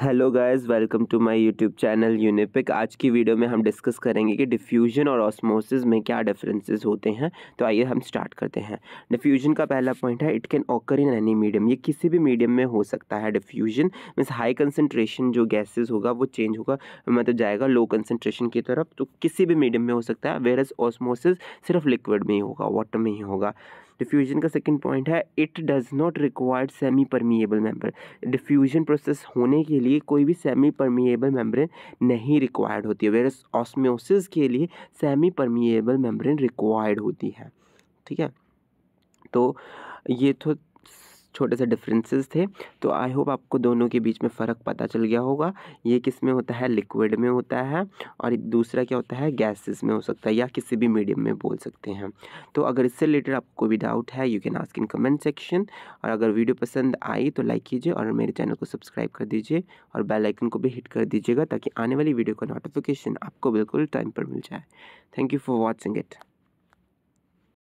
hello guys welcome to my YouTube channel Unipic आज की video में हम डिस्कस करेंगे कि डिफ्यूजन और ऑस्मोसिस में क्या डिफरेंसेस होते हैं तो आइए हम स्टार्ट करते हैं डिफ्यूजन का पहला पॉइंट है it can occur in any medium ये किसी भी मीडियम में हो सकता है डिफ्यूजन मीन्स हाई कंसनट्रेशन जो गैसेज होगा वो चेंज होगा मतलब जाएगा लो कंसनट्रेशन की तरफ तो किसी भी मीडियम में हो सकता है वेर एज ऑस्मोसिस सिर्फ लिक्विड में ही होगा वाटर में ही होगा डिफ्यूजन का सेकंड पॉइंट है it does not required semi permeable member diffusion process होने के लिए कोई भी सेमी परमिएबल मेम्ब्रेन नहीं रिक्वायर्ड होती है वेर ऑस्मोसिस के लिए सेमी परमिएबल मेम्ब्रेन रिक्वायर्ड होती है ठीक है तो ये तो छोटे से डिफरेंसेस थे तो आई होप आपको दोनों के बीच में फ़र्क पता चल गया होगा ये किस में होता है लिक्विड में होता है और दूसरा क्या होता है गैसेस में हो सकता है या किसी भी मीडियम में बोल सकते हैं तो अगर इससे रिलेटेड आपको कोई भी डाउट है you can ask in comment section और अगर वीडियो पसंद आई तो लाइक कीजिए और मेरे चैनल को सब्सक्राइब कर दीजिए और बेल आइकन को भी हिट कर दीजिएगा ताकि आने वाली वीडियो का नोटिफिकेशन आपको बिल्कुल टाइम पर मिल जाए thank you for watching it